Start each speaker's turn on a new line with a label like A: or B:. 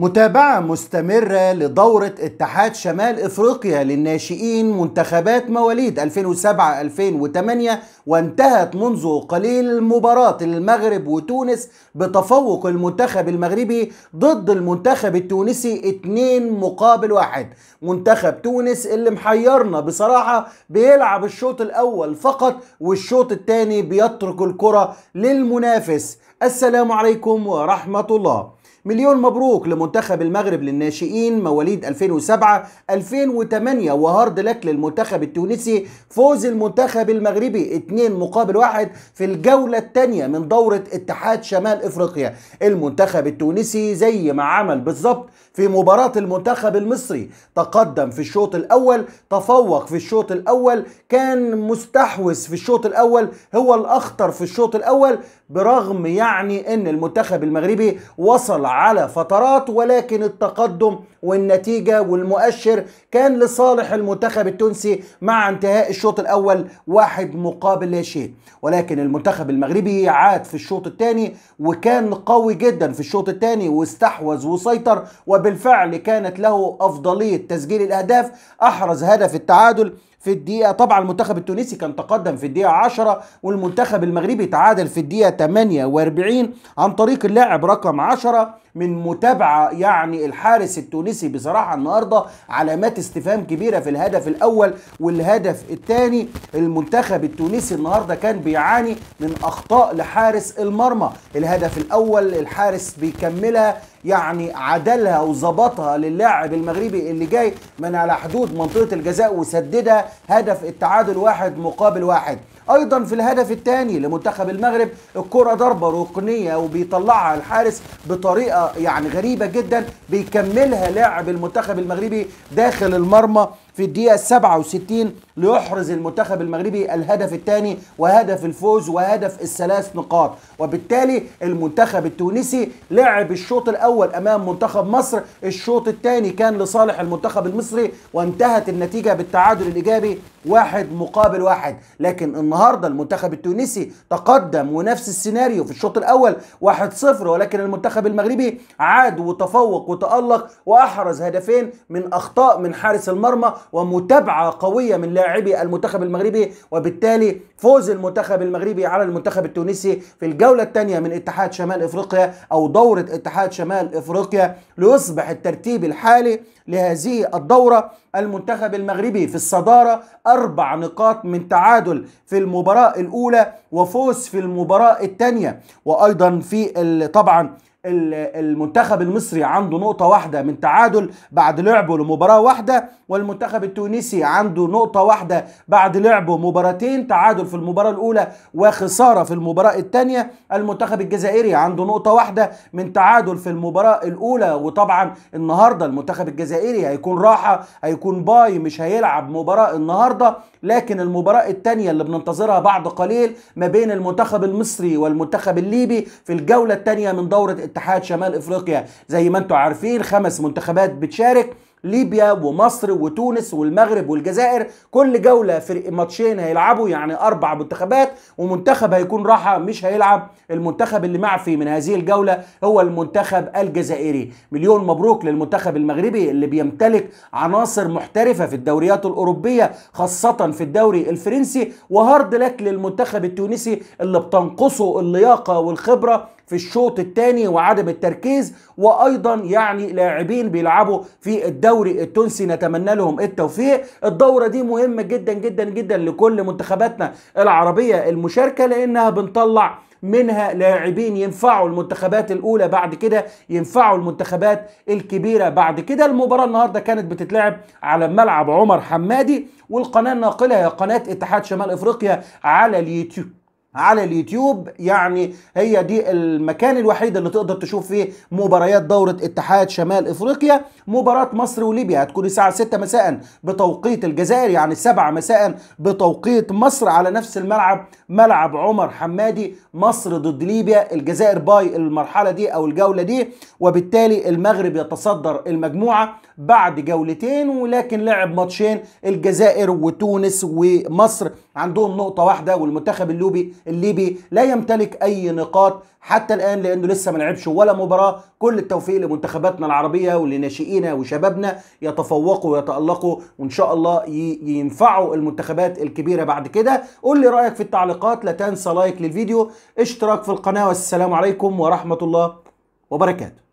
A: متابعة مستمرة لدورة اتحاد شمال افريقيا للناشئين منتخبات مواليد 2007-2008 وانتهت منذ قليل مباراة المغرب وتونس بتفوق المنتخب المغربي ضد المنتخب التونسي 2 مقابل 1 منتخب تونس اللي محيرنا بصراحة بيلعب الشوط الاول فقط والشوط الثاني بيترك الكرة للمنافس السلام عليكم ورحمة الله مليون مبروك لمنتخب المغرب للناشئين مواليد 2007 2008 وهارد لك للمنتخب التونسي فوز المنتخب المغربي 2 مقابل 1 في الجولة الثانية من دورة اتحاد شمال افريقيا المنتخب التونسي زي ما عمل بالظبط في مباراة المنتخب المصري تقدم في الشوط الأول تفوق في الشوط الأول كان مستحوذ في الشوط الأول هو الأخطر في الشوط الأول برغم يعني أن المنتخب المغربي وصل على فترات ولكن التقدم والنتيجة والمؤشر كان لصالح المنتخب التونسي مع انتهاء الشوط الأول واحد مقابل لا شيء ولكن المنتخب المغربي عاد في الشوط الثاني وكان قوي جدا في الشوط الثاني واستحوذ وسيطر وبالفعل كانت له أفضلية تسجيل الأهداف أحرز هدف التعادل في الدقيقة طبعا المنتخب التونسي كان تقدم في الدقيقة 10 والمنتخب المغربي تعادل في الدقيقة 48 عن طريق اللاعب رقم 10 من متابعه يعني الحارس التونسي بصراحه النهارده علامات استفهام كبيره في الهدف الاول والهدف الثاني المنتخب التونسي النهارده كان بيعاني من اخطاء لحارس المرمى الهدف الاول الحارس بيكملها يعني عدلها وظبطها للاعب المغربي اللي جاي من على حدود منطقه الجزاء وسددها هدف التعادل واحد مقابل واحد ايضا في الهدف الثاني لمنتخب المغرب الكره ضربه ركنيه وبيطلعها الحارس بطريقه يعني غريبه جدا بيكملها لاعب المنتخب المغربي داخل المرمى في الدقيقه 67 ليحرز المنتخب المغربي الهدف الثاني وهدف الفوز وهدف الثلاث نقاط وبالتالي المنتخب التونسي لعب الشوط الاول امام منتخب مصر الشوط الثاني كان لصالح المنتخب المصري وانتهت النتيجه بالتعادل الايجابي واحد مقابل واحد لكن النهارده المنتخب التونسي تقدم ونفس السيناريو في الشوط الاول واحد صفر ولكن المنتخب المغربي عاد وتفوق وتالق واحرز هدفين من اخطاء من حارس المرمى ومتابعه قويه من لاعب لاعبي المنتخب المغربي وبالتالي فوز المنتخب المغربي على المنتخب التونسي في الجولة الثانية من اتحاد شمال افريقيا او دورة اتحاد شمال افريقيا ليصبح الترتيب الحالي لهذه الدورة المنتخب المغربي في الصدارة أربع نقاط من تعادل في المباراة الأولى وفوز في المباراة الثانية وأيضا في طبعا المنتخب المصري عنده نقطة واحدة من تعادل بعد لعبه لمباراة واحدة والمنتخب التونسي عنده نقطة واحدة بعد لعبه مباراتين تعادل في المباراة الأولى وخسارة في المباراة الثانية المنتخب الجزائري عنده نقطة واحدة من تعادل في المباراة الأولى وطبعا النهاردة المنتخب الجزائري هيكون راحة هيكون باي مش هيلعب مباراة النهاردة لكن المباراة الثانية اللي بننتظرها بعد قليل ما بين المنتخب المصري والمنتخب الليبي في الجولة الثانية من دورة اتحاد شمال افريقيا زي ما انتم عارفين خمس منتخبات بتشارك ليبيا ومصر وتونس والمغرب والجزائر كل جوله في ماتشين هيلعبوا يعني اربع منتخبات ومنتخب هيكون راحه مش هيلعب المنتخب اللي معفي من هذه الجوله هو المنتخب الجزائري مليون مبروك للمنتخب المغربي اللي بيمتلك عناصر محترفه في الدوريات الاوروبيه خاصه في الدوري الفرنسي وهارد لك للمنتخب التونسي اللي بتنقصه اللياقه والخبره في الشوط الثاني وعدم التركيز وايضا يعني لاعبين بيلعبوا في الدوري التونسي نتمنى لهم التوفيق الدوره دي مهمه جدا جدا جدا لكل منتخباتنا العربيه المشاركه لانها بنطلع منها لاعبين ينفعوا المنتخبات الاولى بعد كده ينفعوا المنتخبات الكبيره بعد كده المباراه النهارده كانت بتتلعب على ملعب عمر حمادي والقناه الناقله هي قناه اتحاد شمال افريقيا على اليوتيوب على اليوتيوب يعني هي دي المكان الوحيد اللي تقدر تشوف فيه مباريات دورة اتحاد شمال افريقيا مباراة مصر وليبيا هتكون الساعة 6 مساء بتوقيت الجزائر يعني 7 مساء بتوقيت مصر على نفس الملعب ملعب عمر حمادي مصر ضد ليبيا الجزائر باي المرحلة دي او الجولة دي وبالتالي المغرب يتصدر المجموعة بعد جولتين ولكن لعب ماتشين الجزائر وتونس ومصر عندهم نقطة واحدة والمنتخب اللوبي الليبي لا يمتلك اي نقاط حتى الان لانه لسه ما لعبش ولا مباراه كل التوفيق لمنتخباتنا العربيه ولناشئينا وشبابنا يتفوقوا ويتالقوا وان شاء الله ينفعوا المنتخبات الكبيره بعد كده قول لي رايك في التعليقات لا تنسى لايك للفيديو اشتراك في القناه والسلام عليكم ورحمه الله وبركاته